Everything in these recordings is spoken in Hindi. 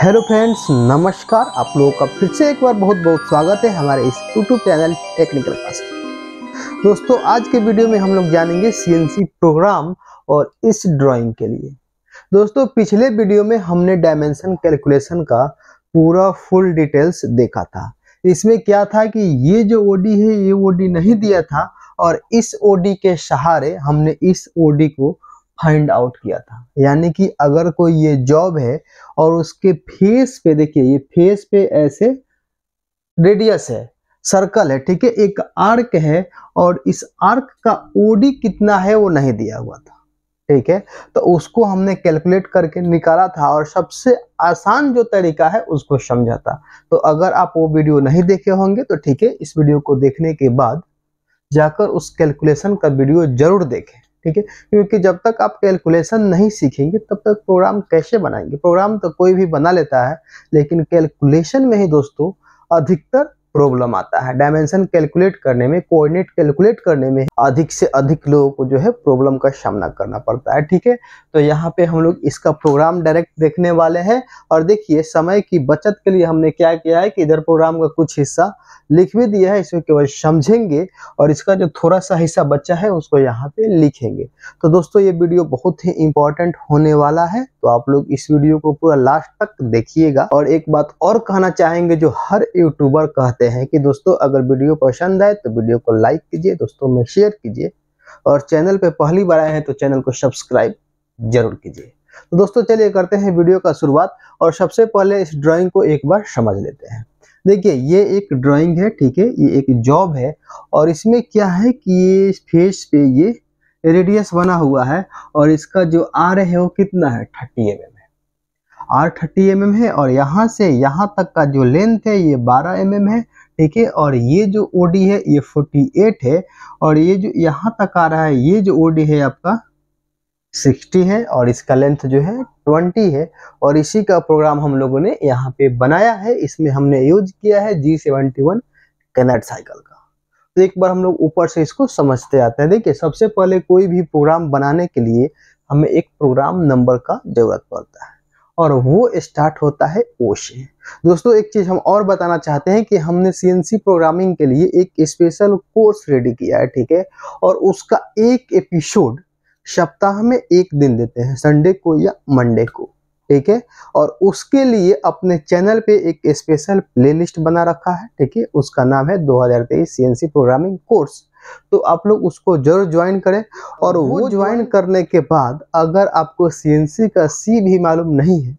हेलो फ्रेंड्स नमस्कार आप लोगों का फिर से एक बार बहुत बहुत स्वागत है हमारे इस यूट्यूब चैनल टेक्निकल क्लास दोस्तों आज के वीडियो में हम लोग जानेंगे सीएनसी प्रोग्राम और इस ड्राइंग के लिए दोस्तों पिछले वीडियो में हमने डायमेंशन कैलकुलेशन का पूरा फुल डिटेल्स देखा था इसमें क्या था कि ये जो ओडी है ये ओडी नहीं दिया था और इस ओडी के सहारे हमने इस ओडी को फाइंड आउट किया था यानी कि अगर कोई ये जॉब है और उसके फेस पे देखिए ये फेस पे ऐसे रेडियस है सर्कल है ठीक है एक आर्क है और इस आर्क का ओडी कितना है वो नहीं दिया हुआ था ठीक है तो उसको हमने कैलकुलेट करके निकाला था और सबसे आसान जो तरीका है उसको समझा था तो अगर आप वो वीडियो नहीं देखे होंगे तो ठीक है इस वीडियो को देखने के बाद जाकर उस कैलकुलेशन का वीडियो जरूर देखें ठीक है क्योंकि जब तक आप कैलकुलेशन नहीं सीखेंगे तब तक प्रोग्राम कैसे बनाएंगे प्रोग्राम तो कोई भी बना लेता है लेकिन कैलकुलेशन में ही दोस्तों अधिकतर प्रॉब्लम आता है डायमेंशन कैलकुलेट करने में कोऑर्डिनेट कैलकुलेट करने में अधिक से अधिक लोगों को जो है प्रॉब्लम का सामना करना पड़ता है ठीक है तो यहाँ पे हम लोग इसका प्रोग्राम डायरेक्ट देखने वाले हैं और देखिए समय की बचत के लिए हमने क्या किया है कि इधर प्रोग्राम का कुछ हिस्सा लिख भी दिया है इसमें केवल समझेंगे और इसका जो थोड़ा सा हिस्सा बच्चा है उसको यहाँ पे लिखेंगे तो दोस्तों ये वीडियो बहुत ही इंपॉर्टेंट होने वाला है तो आप लोग इस वीडियो को पूरा लास्ट तक देखिएगा और एक बात और कहना चाहेंगे जो हर यूट्यूबर कहते चाहते हैं कि दोस्तों अगर वीडियो पसंद आए तो वीडियो को लाइक कीजिए दोस्तों में शेयर कीजिए और चैनल पर पहली बार आए हैं तो चैनल को सब्सक्राइब जरूर कीजिए तो दोस्तों चलिए करते हैं वीडियो का शुरुआत और सबसे पहले इस ड्राइंग को एक बार समझ लेते हैं देखिए ये एक ड्राइंग है ठीक है ये एक जॉब है और इसमें क्या है कि ये फेस पे ये रेडियस बना हुआ है और इसका जो आर है वो कितना है थर्टी एम एम आठ थर्टी एम है और यहाँ से यहाँ तक का जो लेंथ है ये बारह एम है ठीक है और ये जो ओ है ये फोर्टी एट है और ये जो यहाँ तक आ रहा है ये जो ओ है आपका सिक्सटी है और इसका लेंथ जो है ट्वेंटी है और इसी का प्रोग्राम हम लोगों ने यहाँ पे बनाया है इसमें हमने यूज किया है G seventy one canned cycle का तो एक बार हम लोग ऊपर से इसको समझते आते हैं देखिए सबसे पहले कोई भी प्रोग्राम बनाने के लिए हमें एक प्रोग्राम नंबर का जरूरत पड़ता है और वो स्टार्ट होता है ओ से दोस्तों एक चीज़ हम और बताना चाहते हैं कि हमने सीएनसी प्रोग्रामिंग के लिए एक स्पेशल कोर्स रेडी किया है ठीक है और उसका एक एपिसोड सप्ताह में एक दिन देते हैं संडे को या मंडे को ठीक है और उसके लिए अपने चैनल पे एक स्पेशल प्लेलिस्ट बना रखा है ठीक है उसका नाम है 2023 सीएनसी प्रोग्रामिंग कोर्स तो आप लोग उसको जरूर ज्वाइन करें और वो ज्वाइन करने के बाद अगर आपको सी का सी भी मालूम नहीं है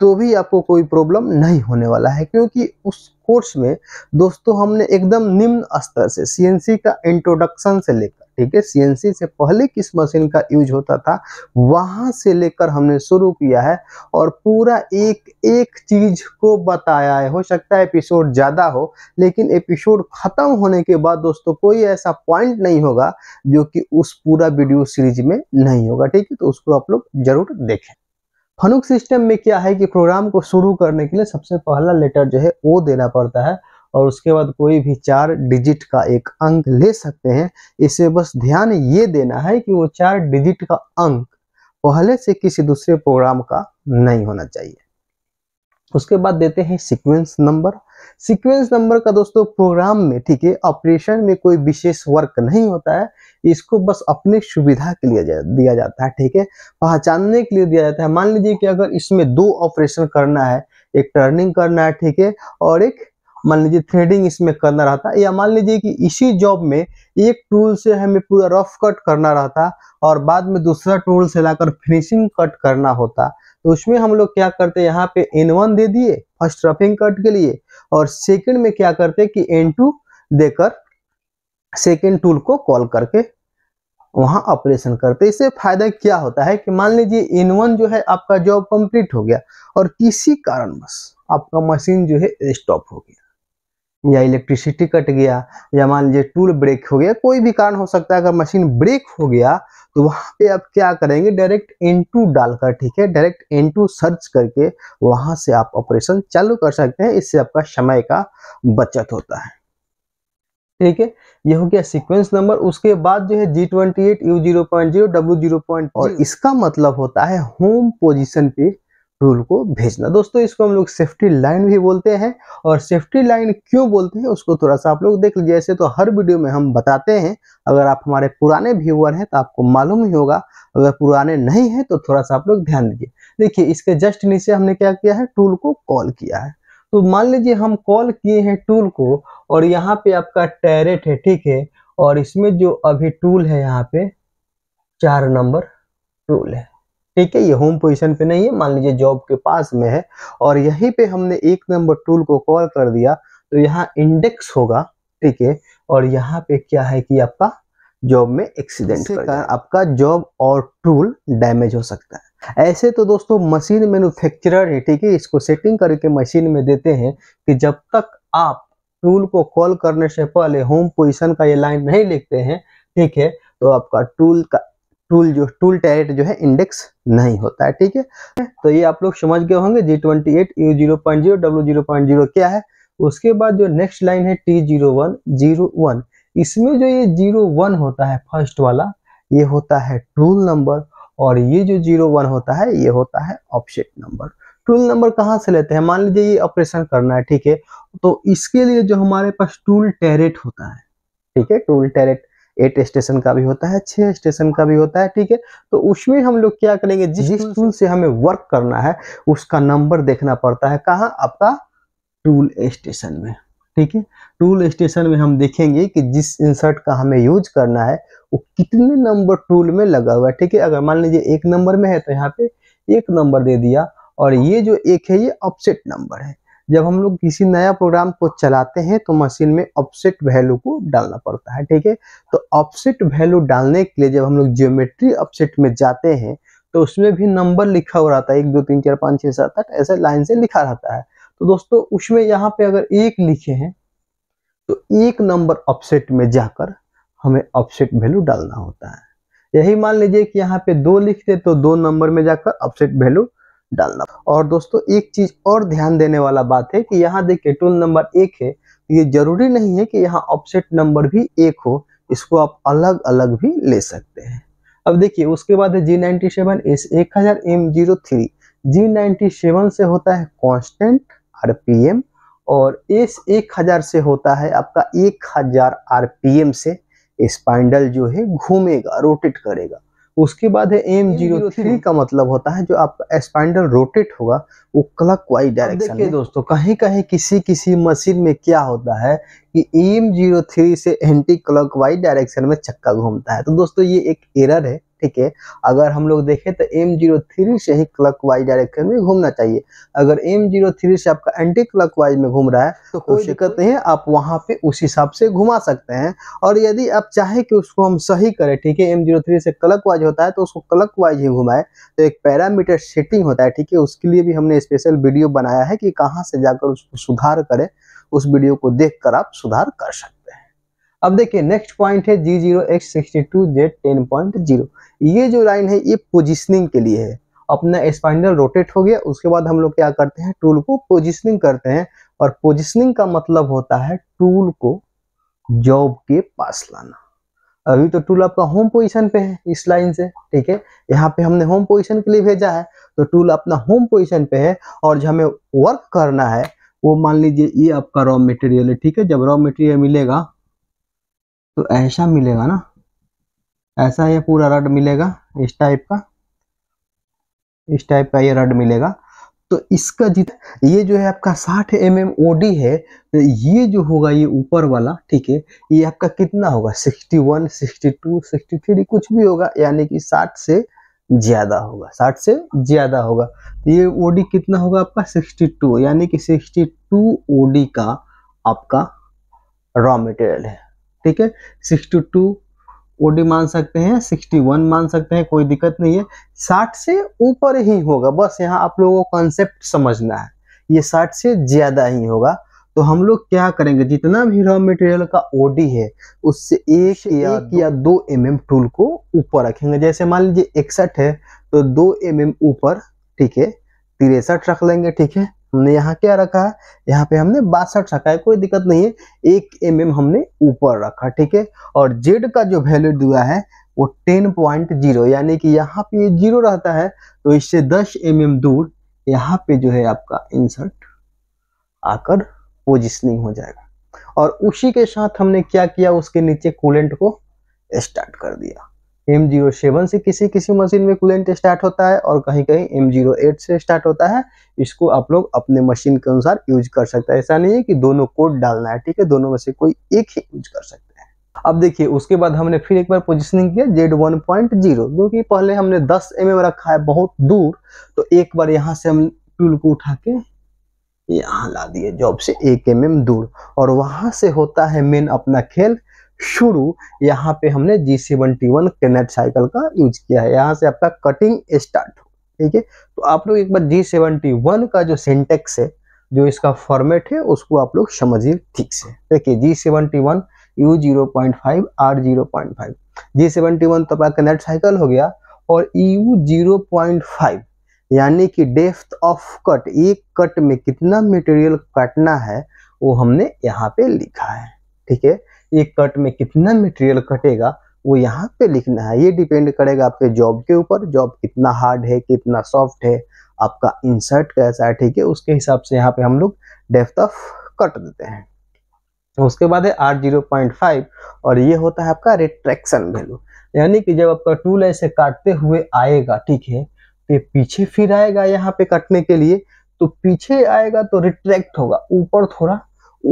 तो भी आपको कोई प्रॉब्लम नहीं होने वाला है क्योंकि उस कोर्स में दोस्तों हमने एकदम निम्न स्तर से सीएनसी का इंट्रोडक्शन से लेकर ठीक है सीएनसी से पहले किस मशीन का यूज होता था वहां से लेकर हमने शुरू किया है और पूरा एक एक चीज को बताया है हो सकता है एपिसोड ज्यादा हो लेकिन एपिसोड खत्म होने के बाद दोस्तों कोई ऐसा पॉइंट नहीं होगा जो कि उस पूरा वीडियो सीरीज में नहीं होगा ठीक है तो उसको आप लोग जरूर देखें फनुक सिस्टम में क्या है कि प्रोग्राम को शुरू करने के लिए सबसे पहला लेटर जो है ओ देना पड़ता है और उसके बाद कोई भी चार डिजिट का एक अंक ले सकते हैं इसे बस ध्यान ये देना है कि वो चार डिजिट का अंक पहले से किसी दूसरे प्रोग्राम का नहीं होना चाहिए उसके बाद देते हैं सीक्वेंस नंबर सीक्वेंस नंबर का दोस्तों प्रोग्राम में ठीक है ऑपरेशन में कोई विशेष वर्क नहीं होता है इसको बस अपने सुविधा के लिए जा, दिया जाता है ठीक है पहचानने के लिए दिया जाता है मान लीजिए कि अगर इसमें दो ऑपरेशन करना है एक टर्निंग करना है ठीक है और एक मान लीजिए थ्रेडिंग इसमें करना रहता या मान लीजिए कि इसी जॉब में एक टूल से हमें पूरा रफ कट करना रहता और बाद में दूसरा टूल से लाकर फिनिशिंग कट करना होता तो उसमें हम लोग क्या करते यहाँ पे एन वन दे दिए फर्स्ट रफिंग कट के लिए और सेकेंड में क्या करते कि एन टू देकर सेकेंड टूल को कॉल करके वहां ऑपरेशन करते इससे फायदा क्या होता है कि मान लीजिए इन वन जो है आपका जॉब कंप्लीट हो गया और किसी कारणवश आपका मशीन जो है स्टॉप हो गया या इलेक्ट्रिसिटी कट गया या मान लीजिए टूल ब्रेक हो गया कोई भी कारण हो सकता है अगर मशीन ब्रेक हो गया तो वहाँ पे आप क्या करेंगे डायरेक्ट एन टू डालकर ठीक है डायरेक्ट एन टू सर्च करके वहाँ से आप ऑपरेशन चालू कर सकते हैं इससे आपका समय का बचत होता है ठीक है ये हो गया सीक्वेंस नंबर उसके बाद जो है G twenty eight U zero point zero W zero point और इसका मतलब होता है होम पोजिशन पे रूल को भेजना दोस्तों इसको हम लोग सेफ्टी लाइन भी बोलते हैं और सेफ्टी लाइन क्यों बोलते हैं उसको थोड़ा सा आप लोग देख लीजिए ऐसे तो हर वीडियो में हम बताते हैं अगर आप हमारे पुराने व्यूअर हैं तो आपको मालूम ही होगा अगर पुराने नहीं हैं तो थोड़ा सा आप लोग ध्यान दीजिए देखिए इसके जस्ट नीचे हमने क्या किया है टूल को कॉल किया है तो मान लीजिए हम कॉल किए हैं टूल को और यहाँ पे आपका टैरेट है ठीक है और इसमें जो अभी टूल है यहाँ पे चार नंबर टूल है ठीक है ये होम पोजीशन पे नहीं है मान लीजिए जॉब के पास में है और यहीं पे हमने एक नंबर टूल को कॉल कर दिया तो यहाँ इंडेक्स होगा ठीक है और यहाँ पे क्या है कि आपका जॉब में एक्सीडेंट कारण आपका जॉब और टूल डैमेज हो सकता है ऐसे तो दोस्तों मशीन मैनुफेक्चर है ठीक है इसको सेटिंग करके मशीन में देते हैं कि जब तक आप टूल को कॉल करने से पहले होम पोजिशन का ये लाइन नहीं लिखते हैं ठीक है तो आपका टूल का टूल जो टूल टैरेट जो है इंडेक्स नहीं होता है ठीक है तो ये आप लोग समझ गए होंगे G twenty eight U zero point zero W zero point zero क्या है उसके बाद जो नेक्स्ट लाइन है T zero one zero one इसमें जो ये जीरो वन होता है फर्स्ट वाला ये होता है टूल नंबर और ये जो जीरो वन होता है ये होता है ऑप्शेट नंबर टूल नंबर कहाँ से लेते हैं मान लीजिए ये ऑपरेशन करना है ठीक है तो इसके लिए जो हमारे पास टूल टैरेट होता है ठीक है टूल टैरेट एट स्टेशन का भी होता है छः स्टेशन का भी होता है ठीक है तो उसमें हम लोग क्या करेंगे जिस टूल से हमें वर्क करना है उसका नंबर देखना पड़ता है कहाँ आपका टूल स्टेशन में ठीक है टूल स्टेशन में हम देखेंगे कि जिस इंसर्ट का हमें यूज करना है वो कितने नंबर टूल में लगा हुआ है ठीक है अगर मान लीजिए एक नंबर में है तो यहाँ पे एक नंबर दे दिया और ये जो एक है ये अपसेट नंबर है जब हम लोग किसी नया प्रोग्राम को चलाते हैं तो मशीन में ऑफसेट वैल्यू को डालना पड़ता है ठीक है तो ऑफसेट वैल्यू डालने के लिए जब हम लोग जियोमेट्री ऑफसेट में जाते हैं तो उसमें भी नंबर लिखा हुआ रहता है एक दो तीन चार पाँच छः सात आठ ऐसे लाइन से लिखा रहता है तो दोस्तों उसमें यहाँ पे अगर एक लिखे हैं तो एक नंबर ऑफसेट में जाकर हमें ऑफसेट वैल्यू डालना होता है यही मान लीजिए कि यहाँ पे दो लिखते तो दो नंबर में जाकर ऑफसेट वैल्यू डालना और दोस्तों एक चीज और ध्यान देने वाला बात है कि यहाँ देखिए टूल नंबर एक है ये जरूरी नहीं है कि यहाँ ऑफसेट नंबर भी एक हो इसको आप अलग अलग भी ले सकते हैं अब देखिए उसके बाद है जी नाइन्टी सेवन एस एक हजार M zero three G ninety seven से होता है कांस्टेंट आरपीएम और एस एक हजार से होता है आपका एक हजार आरपीएम से स्पाइंडल जो है घूमेगा रोटेट करेगा उसके बाद है एम जीरो थ्री का मतलब होता है जो आपका स्पाइंडल रोटेट होगा वो क्लक वाइज डायरेक्शन देखिए दोस्तों कहीं कहीं किसी किसी मशीन में क्या होता है कि एम जीरो थ्री से एंटी क्लक वाइज डायरेक्शन में चक्का घूमता है तो दोस्तों ये एक एरर है ठीक है अगर हम लोग देखें तो एम जीरो थ्री से ही क्लक वाइज डायरेक्शन में घूमना चाहिए अगर एम जीरो थ्री से आपका एंटी क्लक वाइज में घूम रहा है तो कोई दिक्कत नहीं है आप वहाँ पे उस हिसाब से घुमा सकते हैं और यदि आप चाहे कि उसको हम सही करें ठीक है एम जीरो थ्री से क्लक वाइज होता है तो उसको क्लक वाइज ही घुमाए तो एक पैरामीटर सेटिंग होता है ठीक है उसके लिए भी हमने स्पेशल वीडियो बनाया है कि कहाँ से जाकर उसको सुधार करें उस वीडियो को देख आप सुधार कर सकते अब देखिए नेक्स्ट पॉइंट है G zero X sixty two Z ten point zero ये जो लाइन है ये पोजिशनिंग के लिए है अपना स्पाइनल रोटेट हो गया उसके बाद हम लोग क्या करते हैं टूल को पोजिशनिंग करते हैं और पोजिशनिंग का मतलब होता है टूल को जॉब के पास लाना अभी तो टूल आपका होम पोजिशन पे है इस लाइन से ठीक है यहाँ पे हमने होम पोजिशन के लिए भेजा है तो टूल अपना होम पोजिशन पे है और जो हमें वर्क करना है वो मान लीजिए ये आपका रॉ मटेरियल है ठीक है जब रॉ मटेरियल मिलेगा तो ऐसा मिलेगा ना ऐसा ये पूरा रड मिलेगा इस टाइप का इस टाइप का ये रड मिलेगा तो इसका जित ये जो है आपका 60 एम एम ओडी है तो ये जो होगा ये ऊपर वाला ठीक है ये आपका कितना होगा 61, 62, 63 कुछ भी होगा यानी कि 60 से ज़्यादा होगा 60 से ज़्यादा होगा तो ये ओडी कितना होगा आपका 62 यानी कि 62 टू ओडी का आपका रॉ मटेरियल है ठीक है सिक्सटी टू ओडी मान सकते हैं सिक्सटी वन मान सकते हैं कोई दिक्कत नहीं है साठ से ऊपर ही होगा बस यहाँ आप लोगों को कॉन्सेप्ट समझना है ये साठ से ज्यादा ही होगा तो हम लोग क्या करेंगे जितना भी रॉ मटेरियल का ओडी है उससे एक या एक दो, या दो एम mm टूल को ऊपर रखेंगे जैसे मान लीजिए इकसठ है तो दो एम mm ऊपर ठीक है तिरसठ रख लेंगे ठीक है हमने यहाँ क्या रखा है यहाँ पे हमने बासठ रखा है कोई दिक्कत नहीं है एक एम mm हमने ऊपर रखा ठीक है और जेड का जो वैल्यू दिया है वो टेन पॉइंट जीरो यानी कि यहाँ पे जीरो रहता है तो इससे दस एम mm दूर यहाँ पे जो है आपका इंसर्ट आकर पोजिशनिंग हो जाएगा और उसी के साथ हमने क्या किया उसके नीचे कूलेंट को स्टार्ट कर दिया एम जीरो सेवन से किसी किसी मशीन में कूलेंट स्टार्ट होता है और कहीं कहीं एम जीरो एट से स्टार्ट होता है इसको आप लोग अपने मशीन के अनुसार यूज कर सकते हैं ऐसा नहीं है कि दोनों कोड डालना है ठीक है दोनों में से कोई एक ही यूज कर सकते हैं अब देखिए उसके बाद हमने फिर एक बार पोजिशनिंग किया जेड वन पॉइंट जीरो क्योंकि पहले हमने दस एम mm रखा है बहुत दूर तो एक बार यहाँ से हम टूल को उठा के यहाँ ला दिए जॉब से एक एम mm दूर और वहां से होता है मेन अपना खेल शुरू यहाँ पे हमने G seventy one canned cycle का यूज किया है यहाँ से आपका कटिंग स्टार्ट ठीक है तो आप लोग एक बार जी सेवेंटी वन का जो सिंटेक्स है जो इसका फॉर्मेट है उसको आप लोग समझिए ठीक से देखिए G seventy one U zero point five R zero point five G seventy one तो आपका कनेट साइकिल हो गया और यू जीरो पॉइंट फाइव यानी कि डेफ्थ ऑफ कट एक कट में कितना मटेरियल काटना है वो हमने यहाँ पे लिखा है ठीक है एक कट में कितना मटेरियल कटेगा वो यहाँ पे लिखना है ये डिपेंड करेगा आपके जॉब के ऊपर जॉब कितना हार्ड है कितना सॉफ्ट है आपका इंसर्ट कैसा है ठीक है उसके हिसाब से यहाँ पे हम लोग डेफ्थ ऑफ कट देते हैं उसके बाद है आर जीरो पॉइंट फाइव और ये होता है आपका रिट्रैक्शन वैल्यू यानी कि जब आपका टूल ऐसे काटते हुए आएगा ठीक है तो पीछे फिर आएगा यहाँ पे कटने के लिए तो पीछे आएगा तो रिट्रैक्ट होगा ऊपर थोड़ा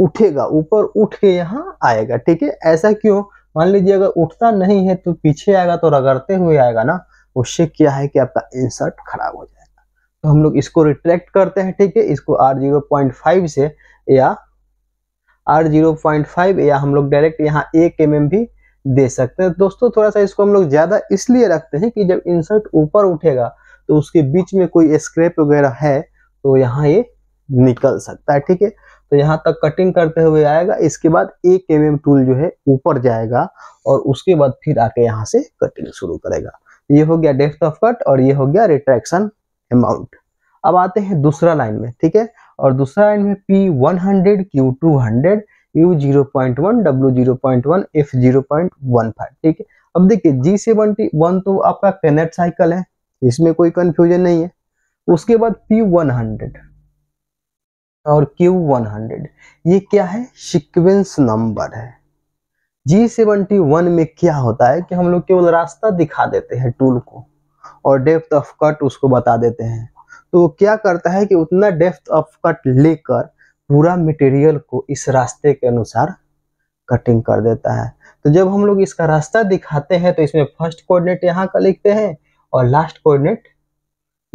उठेगा ऊपर उठ के यहाँ आएगा ठीक है ऐसा क्यों मान लीजिए अगर उठता नहीं है तो पीछे आएगा तो रगड़ते हुए आएगा ना उससे क्या है कि आपका इंसर्ट खराब हो जाएगा तो हम लोग इसको रिट्रैक्ट करते हैं ठीक है इसको आर जीरो पॉइंट फाइव से या आर जीरो पॉइंट फाइव या हम लोग डायरेक्ट यहाँ एक एम एम भी दे सकते हैं दोस्तों थोड़ा सा इसको हम लोग ज़्यादा इसलिए रखते हैं कि जब इंसर्ट ऊपर उठेगा तो उसके बीच में कोई स्क्रैप वगैरह है तो यहाँ ये निकल सकता है ठीक है तो यहाँ तक कटिंग करते हुए आएगा इसके बाद एक एम mm टूल जो है ऊपर जाएगा और उसके बाद फिर आके यहाँ से कटिंग शुरू करेगा ये हो गया डेफ्थ ऑफ कट और ये हो गया रिट्रैक्शन अमाउंट अब आते हैं दूसरा लाइन में ठीक है और दूसरा लाइन में P one hundred Q two hundred U zero point one W zero point one F zero point one five ठीक है अब देखिए जी सेवेंटी वन तो आपका कनेक्ट साइकिल है इसमें कोई कन्फ्यूजन नहीं है उसके बाद पी वन हंड्रेड और Q100 ये क्या है सिक्वेंस नंबर है G71 में क्या होता है कि हम लोग केवल रास्ता दिखा देते हैं टूल को और डेप्थ ऑफ कट उसको बता देते हैं तो वो क्या करता है कि उतना डेप्थ ऑफ कट लेकर पूरा मटेरियल को इस रास्ते के अनुसार कटिंग कर देता है तो जब हम लोग इसका रास्ता दिखाते हैं तो इसमें फर्स्ट कोऑर्डिनेट यहाँ का लिखते हैं और लास्ट कोऑर्डिनेट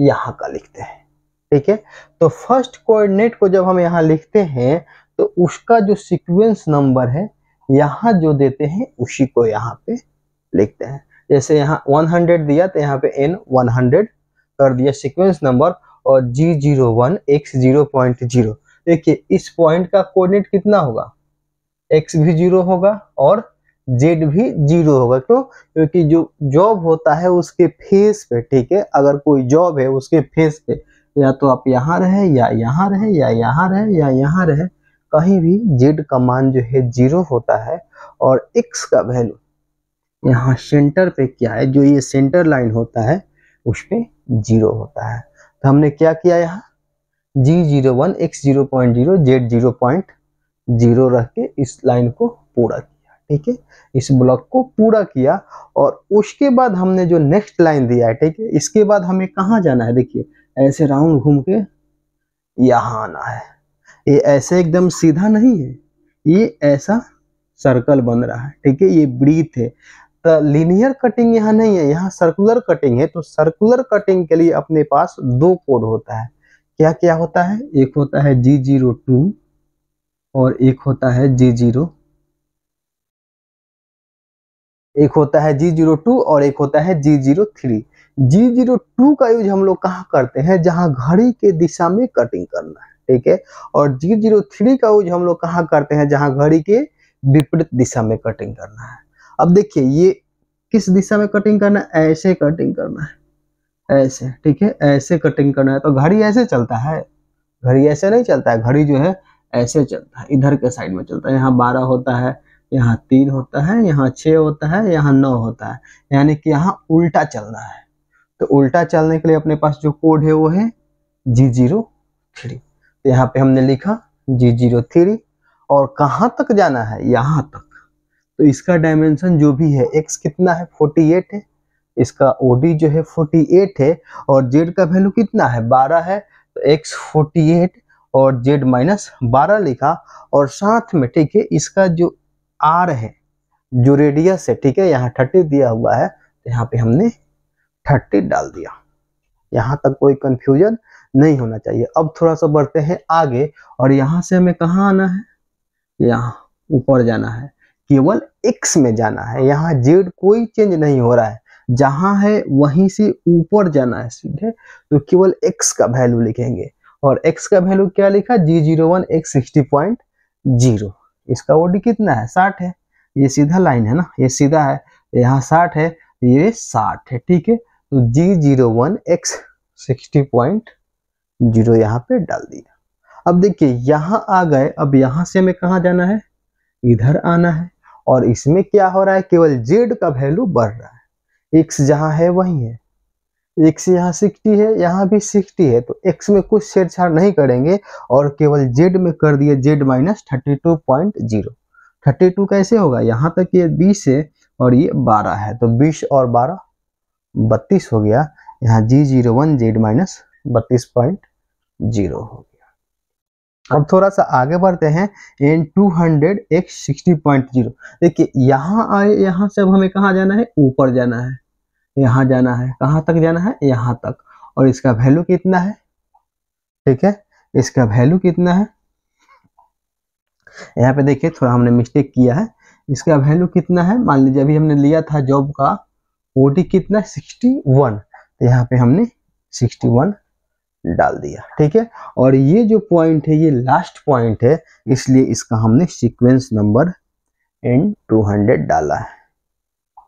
यहाँ का लिखते हैं ठीक है तो फर्स्ट कोऑर्डिनेट को जब हम यहाँ लिखते हैं तो उसका जो सीक्वेंस नंबर है यहाँ जो देते हैं उसी को यहाँ पे लिखते हैं जैसे यहाँ 100 दिया तो यहाँ पे एन 100 कर दिया सीक्वेंस नंबर और G zero one X zero point zero देखिए इस पॉइंट का कोऑर्डिनेट कितना होगा x भी जीरो होगा और z भी जीरो होगा क्यों क्योंकि जो जॉब होता है उसके फेस पे ठीक है अगर कोई जॉब है उसके फेस पे या तो आप यहाँ रहे या यहाँ रहे या यहाँ रहे या यहाँ रहे कहीं भी जेड का मान जो है जीरो होता है और एक्स का वैल्यू यहाँ सेंटर पे क्या है जो ये सेंटर लाइन होता है उस पर जीरो होता है तो हमने क्या किया यहाँ G zero one X zero point zero Z zero point zero रख के इस लाइन को पूरा किया ठीक है इस ब्लॉक को पूरा किया और उसके बाद हमने जो नेक्स्ट लाइन दिया है ठीक है इसके बाद हमें कहाँ जाना है देखिए ऐसे राउंड घूम के यहाँ आना है ये ऐसे एकदम सीधा नहीं है ये ऐसा सर्कल बन रहा है ठीक है ये ब्रीथ है तो लीनियर कटिंग यहाँ नहीं है यहाँ सर्कुलर कटिंग है तो सर्कुलर कटिंग के लिए अपने पास दो कोड होता है क्या क्या होता है एक होता है जी जीरो टू और एक होता है जी जीरो एक होता है जी जीरो टू और एक होता है G zero three G zero two का यूज हम लोग कहाँ करते हैं जहाँ घड़ी के दिशा में कटिंग करना है ठीक है और जी जीरो थ्री का यूज हम लोग कहाँ करते हैं जहाँ घड़ी के विपरीत दिशा में कटिंग करना है अब देखिए ये किस दिशा में कटिंग करना है ऐसे कटिंग करना है ऐसे ठीक है ऐसे कटिंग करना है तो घड़ी ऐसे चलता है घड़ी ऐसे नहीं चलता है घड़ी जो है ऐसे चलता है इधर के साइड में चलता है यहाँ बारह होता है यहाँ तीन होता है यहाँ छः होता है यहाँ नौ होता है यानी कि यहाँ उल्टा चलना है तो उल्टा चलने के लिए अपने पास जो कोड है वो है जी जीरो थ्री तो यहाँ पे हमने लिखा जी जीरो थ्री और कहाँ तक जाना है यहाँ तक तो इसका डायमेंशन जो भी है एक्स कितना है फोर्टी एट है इसका ओडी जो है फोर्टी एट है और जेड का वैल्यू कितना है बारह है तो एक्स फोर्टी एट और जेड माइनस बारह लिखा और साथ में ठीक है इसका जो आर है जो रेडियस है ठीक है यहाँ थर्टी दिया हुआ है तो यहाँ पे हमने थर्टी डाल दिया यहाँ तक कोई कंफ्यूजन नहीं होना चाहिए अब थोड़ा सा बढ़ते हैं आगे और यहाँ से हमें कहाँ आना है यहाँ ऊपर जाना है केवल एक्स में जाना है यहाँ जेड कोई चेंज नहीं हो रहा है जहां है वहीं से ऊपर जाना है सीधे तो केवल एक्स का वैल्यू लिखेंगे और एक्स का वैल्यू क्या लिखा G zero one X sixty point zero इसका ओडी कितना है साठ है ये सीधा लाइन है ना ये सीधा है यहाँ साठ है ये साठ है ठीक है G zero one X sixty point zero यहाँ पे डाल दिया अब देखिए यहाँ आ गए अब यहाँ से हमें कहाँ जाना है इधर आना है और इसमें क्या हो रहा है केवल जेड का वैल्यू बढ़ रहा है एक्स जहाँ है वहीं है एक्स यहाँ सिक्सटी है यहाँ भी सिक्सटी है तो एक्स में कुछ छेड़छाड़ नहीं करेंगे और केवल जेड में कर दिए Z minus thirty two point zero thirty two कैसे होगा यहाँ तक ये बीस है और ये बारह है तो बीस और बारह बत्तीस हो गया यहाँ G zero one Z minus बत्तीस पॉइंट जीरो हो गया अब थोड़ा सा आगे बढ़ते हैं N two hundred X sixty point zero देखिए यहाँ आए यहाँ से अब हमें कहाँ जाना है ऊपर जाना है यहाँ जाना है कहाँ तक जाना है यहाँ तक और इसका वैल्यू कितना है ठीक है इसका वैल्यू कितना है यहाँ पे देखिए थोड़ा हमने मिस्टेक किया है इसका वैल्यू कितना है मान लीजिए अभी हमने लिया था जॉब का ओडी कितना सिक्सटी वन तो यहाँ पे हमने सिक्सटी वन डाल दिया ठीक है और ये जो पॉइंट है ये लास्ट पॉइंट है इसलिए इसका हमने sequence number N two hundred डाला है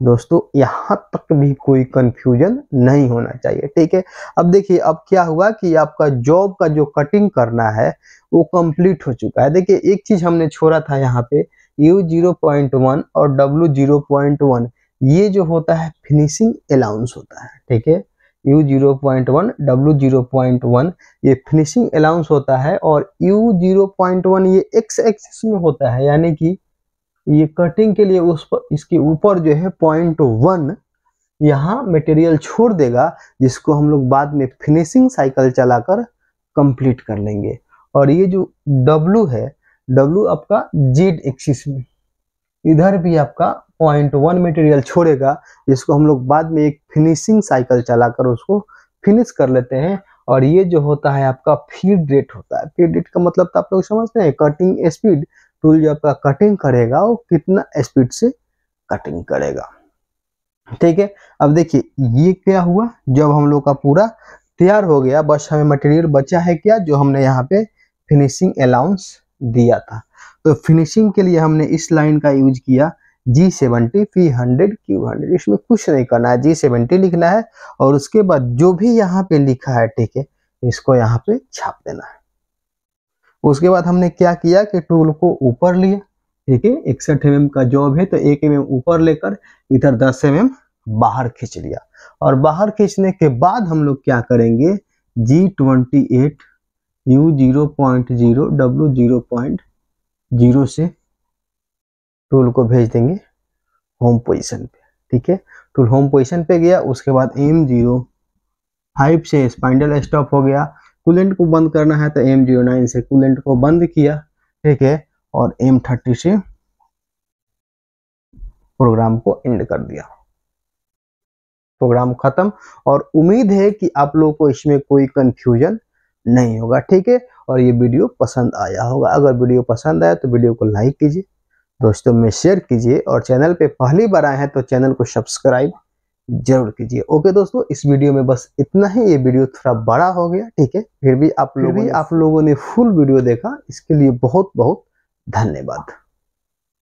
दोस्तों यहाँ तक भी कोई कंफ्यूजन नहीं होना चाहिए ठीक है अब देखिए अब क्या हुआ कि आपका जॉब का जो कटिंग करना है वो कंप्लीट हो चुका है देखिए एक चीज हमने छोड़ा था यहाँ पे यू जीरो पॉइंट वन और डब्लू जीरो पॉइंट वन ये जो होता है फिनिशिंग अलाउंस होता है ठीक है U zero point one zero point one ये फिनिशिंग अलाउंस होता है और यू जीरो पॉइंट वन ये X एक्सिस में होता है यानी कि ये कटिंग के लिए उस पर इसके ऊपर जो है पॉइंट वन यहाँ मटेरियल छोड़ देगा जिसको हम लोग बाद में फिनिशिंग साइकिल चलाकर कंप्लीट कर लेंगे और ये जो W है W आपका जेड एक्सिस में इधर भी आपका पॉइंट वन मटेरियल छोड़ेगा जिसको हम लोग बाद में एक फिनिशिंग साइकिल चलाकर उसको फिनिश कर लेते हैं और ये जो होता है आपका फीड रेट होता है फीड रेट का मतलब तो आप लोग समझते हैं कटिंग स्पीड टूल जो आपका कटिंग करेगा वो कितना स्पीड से कटिंग करेगा ठीक है अब देखिए ये क्या हुआ जब हम लोग का पूरा तैयार हो गया बस हमें मटेरियल बचा है क्या जो हमने यहाँ पे फिनिशिंग अलाउंस दिया था तो फिनिशिंग के लिए हमने इस लाइन का यूज किया G seventy P hundred Q hundred इसमें कुछ नहीं करना है जी सेवेंटी लिखना है और उसके बाद जो भी यहाँ पे लिखा है ठीक है इसको यहाँ पे छाप देना है उसके बाद हमने क्या किया कि टूल को ऊपर लिया ठीक है इकसठ एम mm का जॉब है तो एक एम mm ऊपर लेकर इधर दस एम mm बाहर खींच लिया और बाहर खींचने के बाद हम लोग क्या करेंगे G twenty eight U zero point zero W zero point zero से टूल को भेज देंगे होम पोजिशन पे ठीक है टूल होम पोजिशन पे गया उसके बाद एम जीरो फाइव से स्पाइंडल स्टॉप हो गया कूलेंट को बंद करना है तो एम जीरो नाइन से कूलेंट को बंद किया ठीक है और एम थर्टी से प्रोग्राम को एंड कर दिया प्रोग्राम खत्म और उम्मीद है कि आप लोगों को इसमें कोई कंफ्यूजन नहीं होगा ठीक है और ये वीडियो पसंद आया होगा अगर वीडियो पसंद आया तो वीडियो को लाइक कीजिए दोस्तों में शेयर कीजिए और चैनल पे पहली बार आए हैं तो चैनल को सब्सक्राइब जरूर कीजिए ओके दोस्तों इस वीडियो में बस इतना ही ये वीडियो थोड़ा बड़ा हो गया ठीक है फिर भी आप लोग भी आप लोगों ने फुल वीडियो देखा इसके लिए बहुत बहुत धन्यवाद